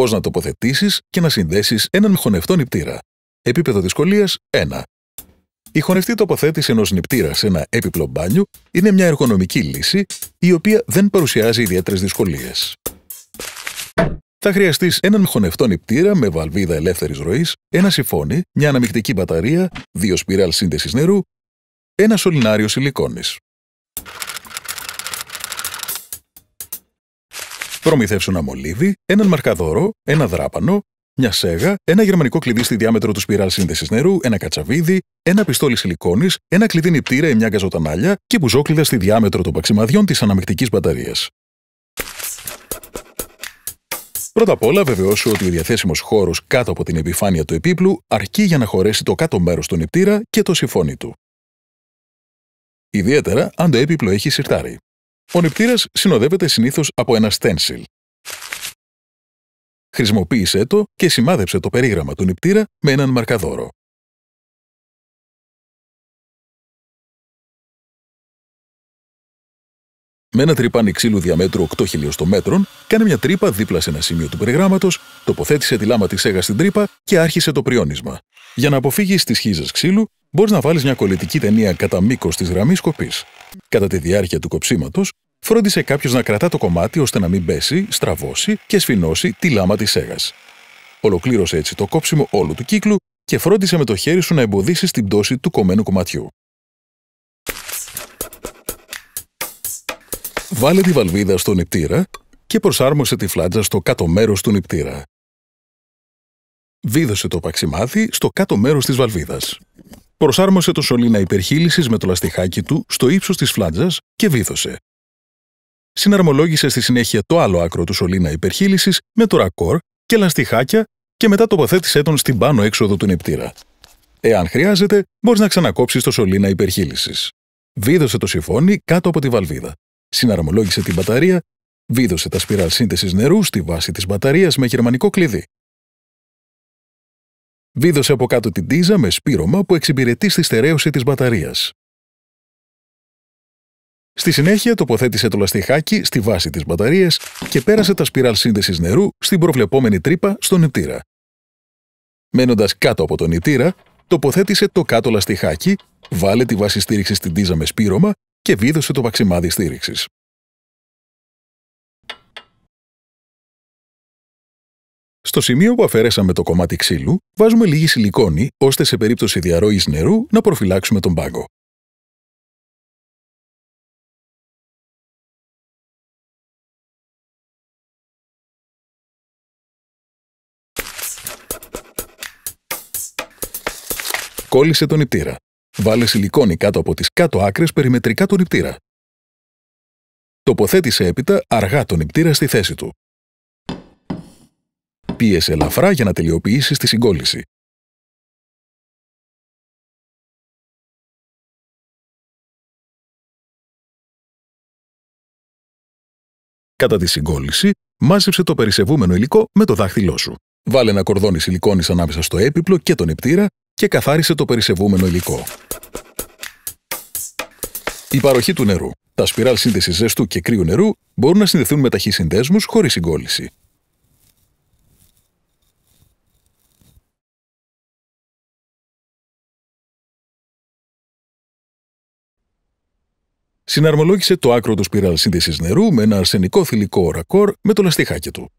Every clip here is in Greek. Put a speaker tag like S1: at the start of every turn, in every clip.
S1: Πώς να τοποθετήσεις και να συνδέσεις έναν χωνευτό νηπτήρα. Επίπεδο δυσκολίας 1. Η χωνευτή τοποθέτηση ενός νηπτήρα σε ένα έπιπλο μπάνιο είναι μια εργονομική λύση η οποία δεν παρουσιάζει ιδιαίτερες δυσκολίες. Θα χρειαστείς έναν χωνευτό νηπτήρα με βαλβίδα ελεύθερης ροής ένα σιφόνι, μια αναμεικτική μπαταρία, δύο σπιράλ σύνδεσης νερού, ένα σωληνάριο σιλικόνης. προμηθεύσω ένα μολύβι, έναν μαρκαδόρο, ένα δράπανο, μια σέγα, ένα γερμανικό κλειδί στη διάμετρο του σπιράλ σύνδεσης νερού, ένα κατσαβίδι, ένα πιστόλι σιλικόνης, ένα κλειδί νηπτήρα ή μια γκαζοτανάλια και μπουζόκλειδα στη διάμετρο των παξιμαδιών της αναμεκτικής μπαταρίας. Πρώτα απ' όλα, βεβαιώσου ότι ο διαθέσιμος χώρος κάτω από την επιφάνεια του επίπλου αρκεί για να χωρέσει το κάτω μέρος του νηπτήρα και το συμφώνη του. Ιδιαίτερα αν το έπιπλο έχει σιρτάρι. Ο νηπτήρας συνοδεύεται συνήθως από ένα στένσιλ. Χρησιμοποίησέ το και σημάδεψε το περίγραμμα του νηπτήρα με έναν μαρκαδόρο. Με ένα τρυπάνι ξύλου διαμέτρου 8 χιλιοστομέτρων, κάνε μια τρύπα δίπλα σε ένα σημείο του περιγράμματος, τοποθέτησε τη λάμα της έγας στην τρύπα και άρχισε το πριόνισμα. Για να αποφύγεις τις χίζες ξύλου, μπορείς να βάλεις μια κολλητική ταινία κατά μήκος της γραμμής κοπή. Κατά τη διάρκεια του κοψίματος, φρόντισε κάποιος να κρατά το κομμάτι ώστε να μην πέσει, στραβώσει και σφινώσει τη λάμα της σέγας. Ολοκλήρωσε έτσι το κόψιμο όλου του κύκλου και φρόντισε με το χέρι σου να εμποδίσει την πτώση του κομμένου κομματιού. Βάλε τη βαλβίδα στον νηπτήρα και προσάρμοσε τη φλάτζα στο κάτω μέρος του νηπτήρα. Βίδωσε το παξιμάδι στο κάτω μέρος της βαλβίδας. Προσάρμοσε το σωλήνα υπερχείλησης με το λαστιχάκι του στο ύψος της φλάτζας και βίδωσε συναρμολόγησε στη συνέχεια το άλλο άκρο του σωλήνα υπερχείλησης με το ρακόρ και λαστιχάκια και μετά τοποθέτησε τον στην πάνω έξοδο του νεπτήρα. Εάν χρειάζεται, μπορείς να ξανακόψεις το σωλήνα υπερχείλησης. Βίδωσε το σιφόνι κάτω από τη βαλβίδα. Συναρμολόγησε την μπαταρία, βίδωσε τα σπιράλ σύνθεσης νερού στη βάση της μπαταρίας με γερμανικό κλειδί. Βίδωσε από κάτω την τίζα με σπήρωμα που εξυπηρετεί στη στερέωση της μπαταρίας. Στη συνέχεια τοποθέτησε το λαστιχάκι στη βάση της μπαταρίας και πέρασε τα σπιράλ σύνδεσης νερού στην προβλεπόμενη τρύπα στον νητήρα. Μένοντας κάτω από τον νητήρα, τοποθέτησε το κάτω λαστιχάκι, βάλε τη βάση στήριξης στην τίζα με σπήρωμα και βίδωσε το παξιμάδι
S2: στήριξης. Στο σημείο που αφαίρεσαμε το κομμάτι ξύλου, βάζουμε λίγη σιλικόνη ώστε σε περίπτωση διαρροής νερού να προφυλάξουμε τον πάγκο.
S1: Κόλλησε τον νηπτήρα. Βάλε σιλικόνη κάτω από τις κάτω άκρες περιμετρικά του νηπτήρα. Τοποθέτησε έπειτα αργά τον νηπτήρα στη θέση του.
S2: Πίεσε ελαφρά για να τελειοποιήσεις τη συγκόλληση.
S1: Κατά τη συγκόλληση, μάζεψε το περισεβούμενο υλικό με το δάχτυλό σου. Βάλε ένα κορδόνι σιλικόνης ανάμεσα στο έπιπλο και τον νηπτήρα και καθάρισε το περισεβούμενο υλικό. Η παροχή του νερού. Τα σπιράλ σύνδεσης ζεστού και κρύου νερού μπορούν να συνδεθούν με ταχύ συνδέσμους χωρίς συγκόλληση.
S2: Συναρμολόγησε
S1: το άκρο του σπιράλ σύνδεσης νερού με ένα αρσενικό θηλυκό ορακόρ με το λαστιχάκι του.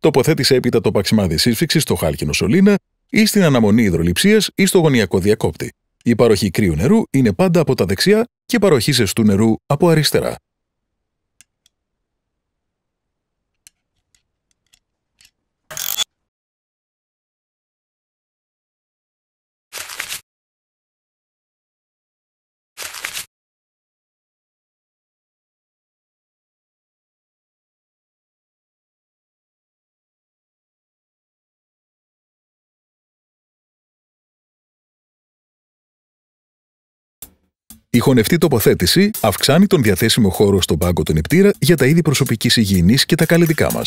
S1: Τοποθέτησε έπειτα το παξιμάδι σύσφυξης στο χάλκινο σωλήνα ή στην αναμονή υδροληψία ή στο γωνιακό διακόπτη. Η παροχή κρύου νερού είναι πάντα από τα δεξιά και παροχή ζεστού νερού από αριστερά. Η χωνευτή τοποθέτηση αυξάνει τον διαθέσιμο χώρο στον πάγκο των νηπτήρα για τα είδη προσωπικής υγιεινής και τα καλλιτικά μα.